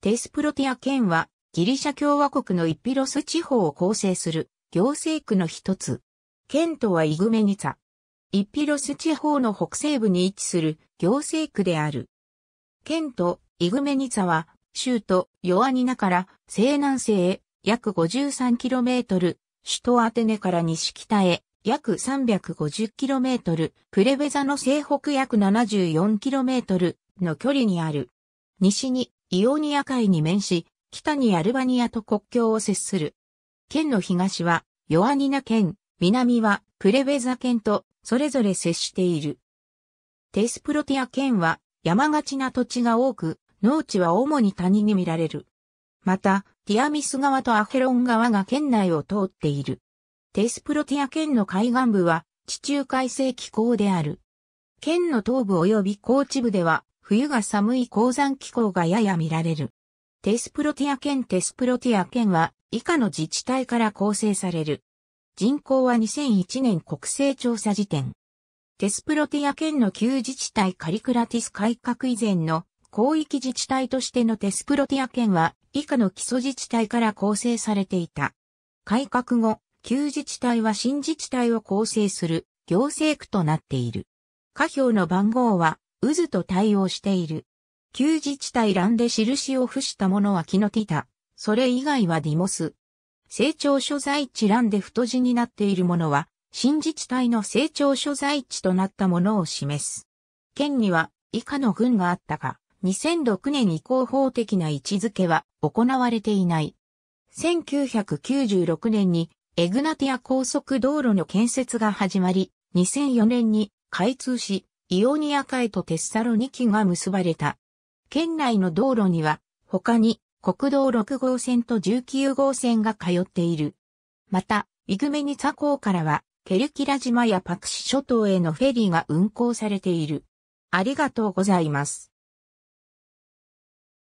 テスプロティア県はギリシャ共和国のイピロス地方を構成する行政区の一つ。県都はイグメニツァ。イピロス地方の北西部に位置する行政区である。県都イグメニツァは州都ヨアニナから西南西へ約 53km、首都アテネから西北へ約 350km、プレベザの西北約 74km の距離にある。西にイオニア海に面し、北にアルバニアと国境を接する。県の東はヨアニナ県、南はプレベザ県とそれぞれ接している。テスプロティア県は山がちな土地が多く、農地は主に谷に見られる。また、ティアミス川とアヘロン川が県内を通っている。テスプロティア県の海岸部は地中海性気候である。県の東部及び高地部では冬が寒い高山気候がやや見られる。テスプロティア県テスプロティア県は以下の自治体から構成される。人口は2001年国勢調査時点。テスプロティア県の旧自治体カリクラティス改革以前の広域自治体としてのテスプロティア県は以下の基礎自治体から構成されていた。改革後、旧自治体は新自治体を構成する行政区となっている。下表の番号は渦と対応している。旧自治体欄で印を付したものはキノティタ。それ以外はディモス。成長所在地欄で太字になっているものは、新自治体の成長所在地となったものを示す。県には以下の軍があったが、2006年以降法的な位置づけは行われていない。1996年にエグナティア高速道路の建設が始まり、2004年に開通し、イオニア海とテッサロニキが結ばれた。県内の道路には、他に国道6号線と19号線が通っている。また、イグメニツァ港からは、ケルキラ島やパクシ諸島へのフェリーが運航されている。ありがとうございます。